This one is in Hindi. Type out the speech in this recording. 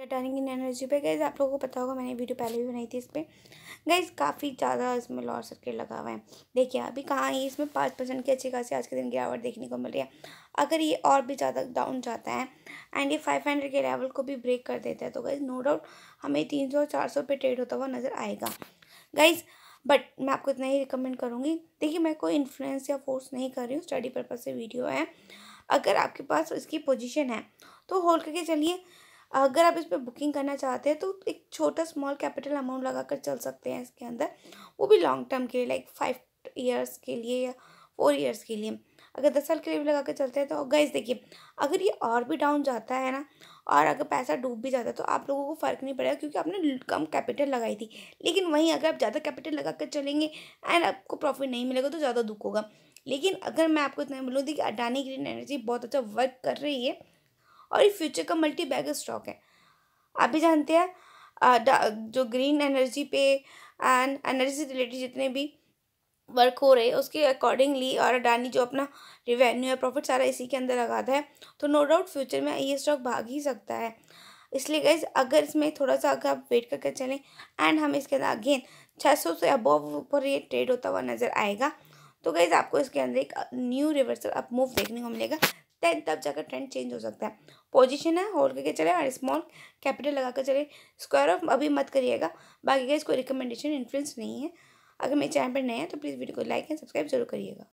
रिटर्निंग इन एनर्जी पे गैस आप लोगों को पता होगा मैंने वीडियो पहले भी बनाई थी इस पर गैस काफ़ी ज़्यादा इसमें लॉर सर्किट लगा हुआ है देखिए अभी कहाँ ही इसमें पाँच परसेंट की अच्छी खासी आज के दिन गिरावट देखने को मिल रही है अगर ये और भी ज़्यादा डाउन जाता है एंड ये फाइव हंड्रेड के लेवल को भी ब्रेक कर देता है तो गाइज नो डाउट हमें तीन सौ चार सौ पे ट्रेड होता हुआ नज़र आएगा गाइज़ बट मैं आपको इतना ही रिकमेंड करूँगी देखिए मैं कोई इन्फ्लुएंस या फोर्स नहीं कर रही हूँ स्टडी पर्पज़ से वीडियो है अगर आपके पास इसकी पोजिशन है तो होल्ड करके चलिए अगर आप इस पर बुकिंग करना चाहते हैं तो एक छोटा स्मॉल कैपिटल अमाउंट लगा कर चल सकते हैं इसके अंदर वो भी लॉन्ग टर्म के लिए लाइक फाइव ईयर्स के लिए या फोर ईयर्स के लिए अगर दस साल के लिए भी लगा कर चलते हैं तो गैस देखिए अगर ये और भी डाउन जाता है ना और अगर पैसा डूब भी जाता है तो आप लोगों को फ़र्क नहीं पड़ेगा क्योंकि आपने कम कैपिटल लगाई थी लेकिन वहीं अगर आप ज़्यादा कैपिटल लगा कर चलेंगे एंड आपको प्रॉफिट नहीं मिलेगा तो ज़्यादा दुख होगा लेकिन अगर मैं आपको इतना बोलूँ थी कि अडानी ग्रीन एनर्जी बहुत अच्छा वर्क कर रही है और ये फ्यूचर का मल्टी बैगर स्टॉक है आप भी जानते हैं जो ग्रीन एनर्जी पे एंड एनर्जी से रिलेटेड जितने भी वर्क हो रहे हैं उसके अकॉर्डिंगली और अडानी जो अपना रिवेन्यू या प्रॉफिट सारा इसी के अंदर लगाता है तो नो डाउट फ्यूचर में ये स्टॉक भाग ही सकता है इसलिए गैस अगर इसमें थोड़ा सा अगर आप वेट करके चलें एंड हम इसके अंदर अगेन छः सौ से अबव ऊपर ये ट्रेड होता हुआ नज़र आएगा तो गैस आपको इसके अंदर एक न्यू रिवर्सल अप मूव देखने को मिलेगा देन तब जाकर ट्रेंड चेंज हो सकता है पोजीशन है होल्ड करके चले और स्मॉल कैपिटल लगा कर चले स्क्वायर ऑफ अभी मत करिएगा बाकी का इसको रिकमेंडेशन इन्फ्लुएंस नहीं है अगर मेरे चैनल पर नए हैं तो प्लीज़ वीडियो को लाइक एंड सब्सक्राइब जरूर करिएगा